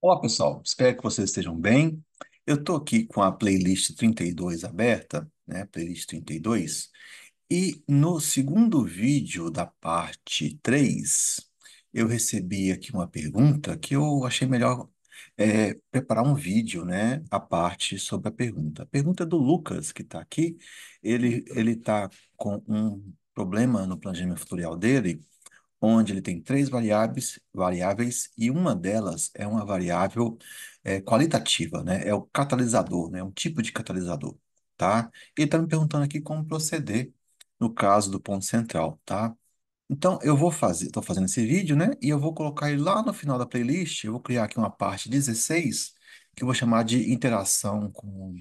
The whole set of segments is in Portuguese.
Olá, pessoal. Espero que vocês estejam bem. Eu estou aqui com a playlist 32 aberta, né? Playlist 32. E no segundo vídeo da parte 3, eu recebi aqui uma pergunta que eu achei melhor é, preparar um vídeo, né? A parte sobre a pergunta. A pergunta é do Lucas, que está aqui. Ele está com um problema no planejamento fatorial dele onde ele tem três variáveis, variáveis e uma delas é uma variável é, qualitativa, né? É o catalisador, né? É um tipo de catalisador, tá? Ele está me perguntando aqui como proceder no caso do ponto central, tá? Então, eu vou fazer, estou fazendo esse vídeo, né? E eu vou colocar ele lá no final da playlist, eu vou criar aqui uma parte 16, que eu vou chamar de interação com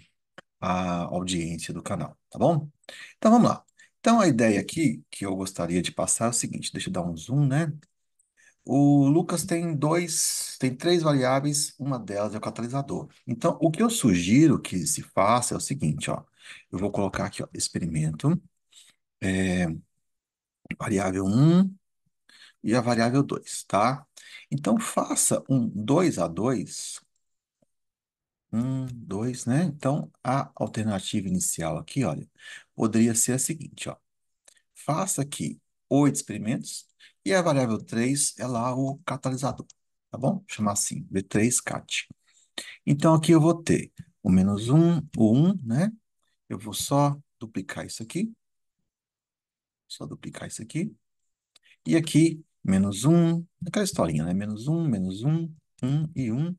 a audiência do canal, tá bom? Então, vamos lá. Então, a ideia aqui que eu gostaria de passar é o seguinte, deixa eu dar um zoom, né? O Lucas tem dois, tem três variáveis, uma delas é o catalisador. Então, o que eu sugiro que se faça é o seguinte, ó. Eu vou colocar aqui, ó, experimento, é, variável 1 e a variável 2, tá? Então, faça um 2 a 2, 1, 2, né? Então, a alternativa inicial aqui, olha, poderia ser a seguinte, ó. Faça aqui oito experimentos e a variável 3 é lá o catalisador, tá bom? Vou chamar assim, v 3 cat Então, aqui eu vou ter o menos 1, o 1, né? Eu vou só duplicar isso aqui. Só duplicar isso aqui. E aqui, menos 1, aquela historinha, né? Menos 1, menos 1, 1 e 1.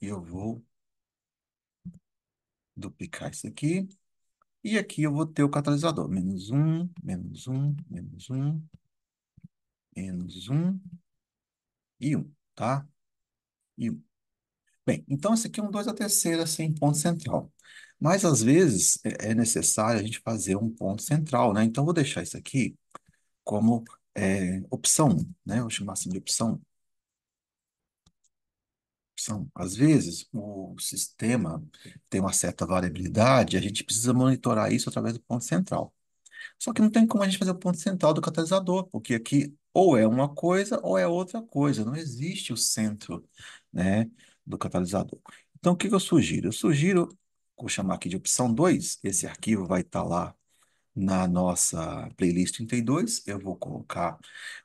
E eu vou duplicar isso aqui. E aqui eu vou ter o catalisador. Menos um, menos um, menos um, menos um e um, tá? E um. Bem, então esse aqui é um 2 à terceira sem ponto central. Mas às vezes é, é necessário a gente fazer um ponto central, né? Então eu vou deixar isso aqui como é, opção 1, né? Vou chamar assim de opção 1 são, às vezes, o sistema tem uma certa variabilidade, a gente precisa monitorar isso através do ponto central. Só que não tem como a gente fazer o ponto central do catalisador, porque aqui ou é uma coisa ou é outra coisa, não existe o centro, né, do catalisador. Então, o que eu sugiro? Eu sugiro, vou chamar aqui de opção 2, esse arquivo vai estar lá na nossa playlist 32, eu vou colocar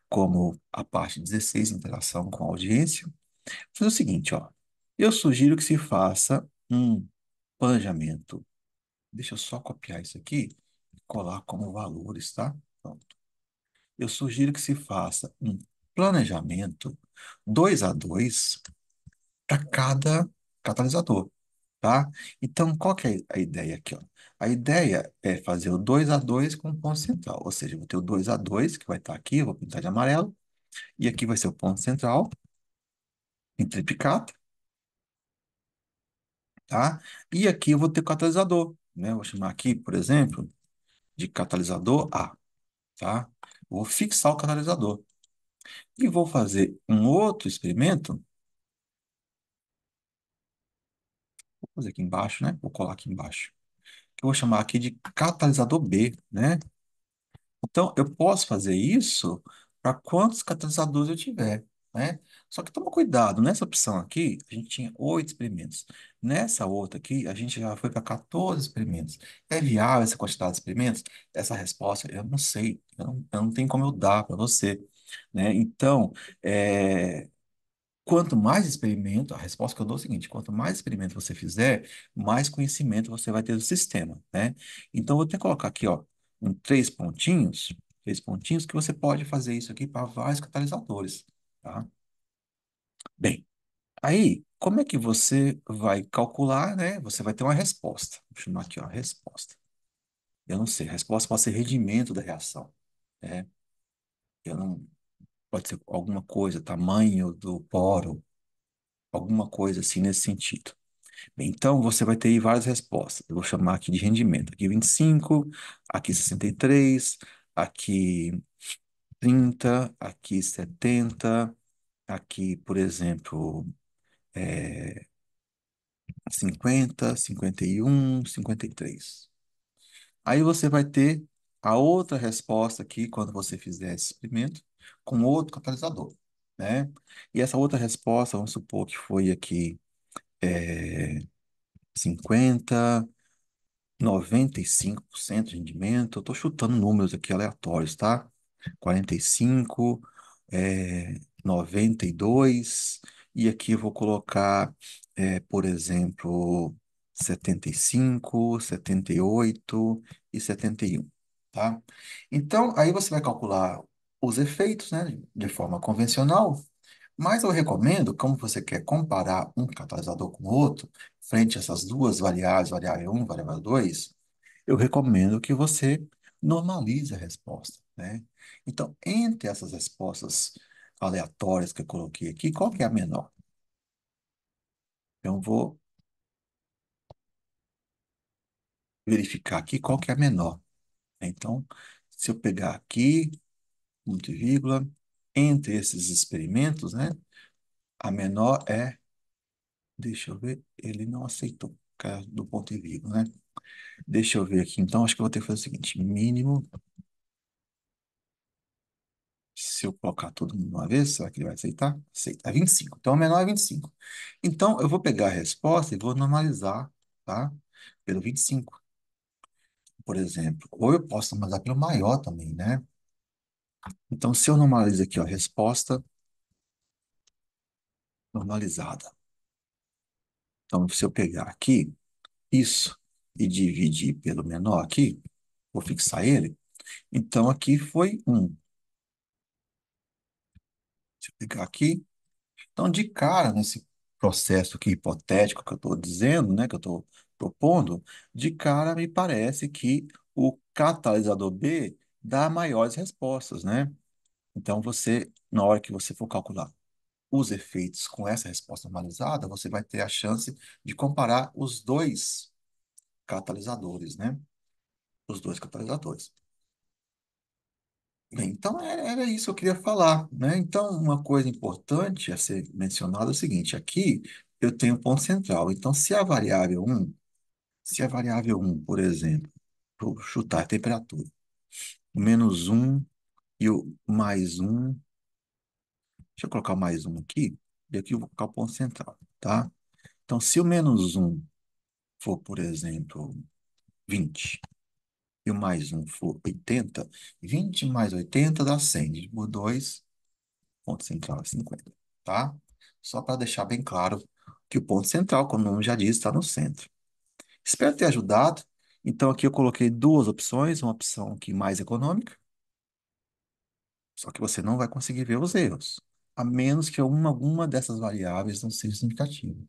como a parte 16, interação com a audiência. Fazer o seguinte, ó. Eu sugiro que se faça um planejamento. Deixa eu só copiar isso aqui e colar como valores, tá? Pronto. Eu sugiro que se faça um planejamento dois a dois para cada catalisador, tá? Então, qual que é a ideia aqui, ó? A ideia é fazer o 2 a 2 com o ponto central, ou seja, eu vou ter o 2 a 2 que vai estar tá aqui, eu vou pintar de amarelo, e aqui vai ser o ponto central, em triplicata, tá? E aqui eu vou ter catalisador, né? vou chamar aqui, por exemplo, de catalisador A, tá? vou fixar o catalisador. E vou fazer um outro experimento. Vou fazer aqui embaixo, né? Vou colar aqui embaixo. Que eu vou chamar aqui de catalisador B, né? Então, eu posso fazer isso para quantos catalisadores eu tiver né? Só que toma cuidado, nessa opção aqui, a gente tinha oito experimentos. Nessa outra aqui, a gente já foi para 14 experimentos. É viável essa quantidade de experimentos? Essa resposta eu não sei, eu não, eu não tenho como eu dar para você. Né? Então, é, Quanto mais experimento, a resposta que eu dou é o seguinte: quanto mais experimento você fizer, mais conhecimento você vai ter do sistema, né? Então, vou até colocar aqui, ó, um três pontinhos, três pontinhos, que você pode fazer isso aqui para vários catalisadores. Tá? Bem, aí, como é que você vai calcular, né? Você vai ter uma resposta. Vou chamar aqui, uma resposta. Eu não sei, resposta pode ser rendimento da reação. Né? Eu não, pode ser alguma coisa, tamanho do poro, alguma coisa assim nesse sentido. Bem, então, você vai ter várias respostas. Eu vou chamar aqui de rendimento. Aqui 25, aqui 63, aqui 30, aqui 70, Aqui, por exemplo, é 50, 51, 53. Aí você vai ter a outra resposta aqui, quando você fizer esse experimento, com outro catalisador, né? E essa outra resposta, vamos supor que foi aqui é, 50, 95% de rendimento. Eu estou chutando números aqui aleatórios, tá? 45, é, 92, e aqui eu vou colocar, é, por exemplo, 75, 78 e 71, tá? Então, aí você vai calcular os efeitos, né, de forma convencional, mas eu recomendo, como você quer comparar um catalisador com o outro, frente a essas duas variáveis, variável 1, variável 2, eu recomendo que você normalize a resposta. Né? Então, entre essas respostas aleatórias que eu coloquei aqui, qual que é a menor? Então, vou verificar aqui qual que é a menor. Né? Então, se eu pegar aqui, ponto e vírgula, entre esses experimentos, né? A menor é, deixa eu ver, ele não aceitou do ponto e vírgula, né? Deixa eu ver aqui, então, acho que eu vou ter que fazer o seguinte, mínimo se eu colocar todo mundo uma vez, será que ele vai aceitar? Aceita. É 25. Então, o menor é 25. Então, eu vou pegar a resposta e vou normalizar, tá? Pelo 25. Por exemplo. Ou eu posso normalizar pelo maior também, né? Então, se eu normalizo aqui, ó, a resposta normalizada. Então, se eu pegar aqui, isso, e dividir pelo menor aqui, vou fixar ele. Então, aqui foi 1. Deixa eu aqui. Então, de cara, nesse processo aqui hipotético que eu estou dizendo, né, que eu estou propondo, de cara me parece que o catalisador B dá maiores respostas, né? Então, você, na hora que você for calcular os efeitos com essa resposta normalizada, você vai ter a chance de comparar os dois catalisadores, né? Os dois catalisadores. Né? então é, era isso que eu queria falar, né? Então, uma coisa importante a ser mencionada é o seguinte, aqui eu tenho um ponto central. Então, se a variável 1, se a variável 1, por exemplo, vou chutar a temperatura, o menos 1 e o mais 1, deixa eu colocar mais 1 aqui, e aqui eu vou colocar o ponto central, tá? Então, se o menos 1 for, por exemplo, 20, e o mais 1 for 80, 20 mais 80 dá 100. por 2, ponto central é 50, tá? Só para deixar bem claro que o ponto central, como o nome já disse, está no centro. Espero ter ajudado. Então, aqui eu coloquei duas opções. Uma opção aqui mais econômica. Só que você não vai conseguir ver os erros, a menos que alguma, alguma dessas variáveis não seja significativa.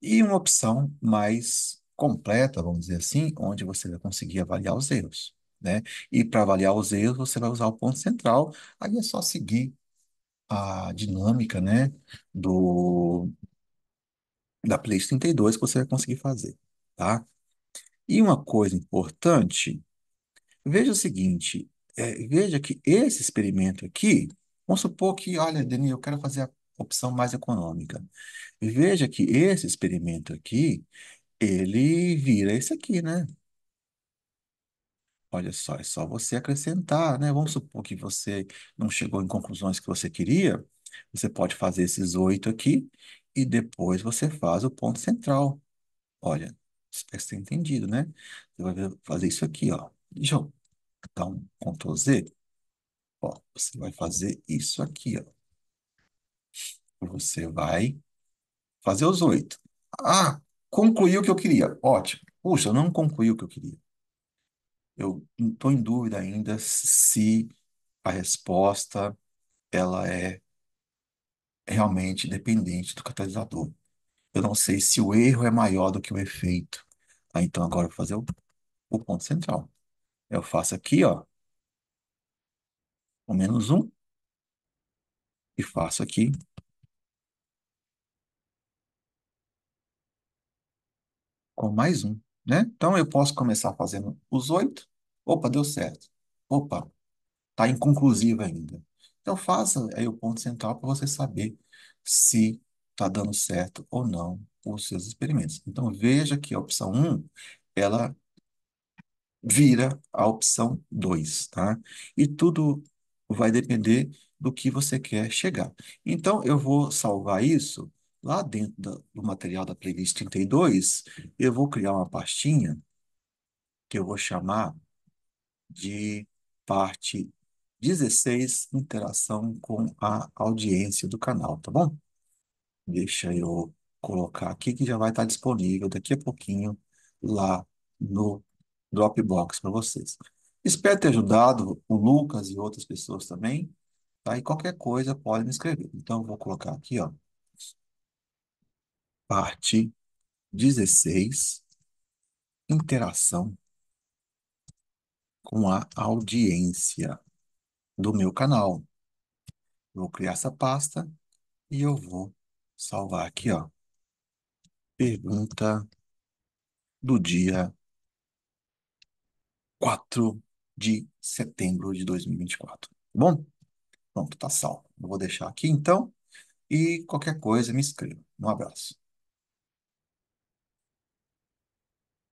E uma opção mais completa, vamos dizer assim, onde você vai conseguir avaliar os erros. Né? E para avaliar os erros, você vai usar o ponto central, aí é só seguir a dinâmica né, do, da PlayStation 32 que você vai conseguir fazer. Tá? E uma coisa importante, veja o seguinte, é, veja que esse experimento aqui, vamos supor que, olha, Denis, eu quero fazer a opção mais econômica. Veja que esse experimento aqui, ele vira esse aqui, né? Olha só, é só você acrescentar, né? Vamos supor que você não chegou em conclusões que você queria. Você pode fazer esses oito aqui e depois você faz o ponto central. Olha, espero que você tenha entendido, né? Você vai fazer isso aqui, ó. Deixa eu dar um Ctrl Z. Ó, você vai fazer isso aqui, ó. Você vai fazer os oito. Ah, Concluí o que eu queria. Ótimo. Puxa, eu não concluí o que eu queria. Eu estou em dúvida ainda se a resposta ela é realmente dependente do catalisador. Eu não sei se o erro é maior do que o efeito. Ah, então agora eu vou fazer o, o ponto central. Eu faço aqui, ó, o menos um, e faço aqui com mais um, né? Então, eu posso começar fazendo os oito. Opa, deu certo. Opa, está inconclusivo ainda. Então, faça aí o ponto central para você saber se está dando certo ou não os seus experimentos. Então, veja que a opção 1, ela vira a opção 2, tá? E tudo vai depender do que você quer chegar. Então, eu vou salvar isso Lá dentro do material da playlist 32, eu vou criar uma pastinha que eu vou chamar de parte 16, interação com a audiência do canal, tá bom? Deixa eu colocar aqui que já vai estar disponível daqui a pouquinho lá no Dropbox para vocês. Espero ter ajudado o Lucas e outras pessoas também, tá? E qualquer coisa pode me escrever. Então, eu vou colocar aqui, ó. Parte 16 Interação com a audiência do meu canal. Vou criar essa pasta e eu vou salvar aqui, ó. Pergunta do dia 4 de setembro de 2024. Tá bom? Pronto, tá salvo. Eu vou deixar aqui então. E qualquer coisa, me inscreva. Um abraço.